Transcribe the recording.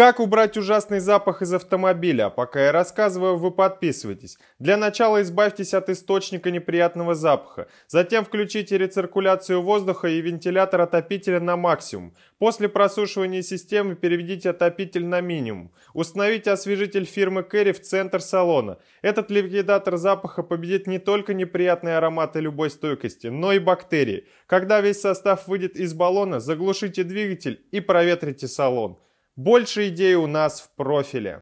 Как убрать ужасный запах из автомобиля? Пока я рассказываю, вы подписывайтесь. Для начала избавьтесь от источника неприятного запаха. Затем включите рециркуляцию воздуха и вентилятор отопителя на максимум. После просушивания системы переведите отопитель на минимум. Установите освежитель фирмы Кэрри в центр салона. Этот ликвидатор запаха победит не только неприятные ароматы любой стойкости, но и бактерии. Когда весь состав выйдет из баллона, заглушите двигатель и проветрите салон. Больше идей у нас в профиле.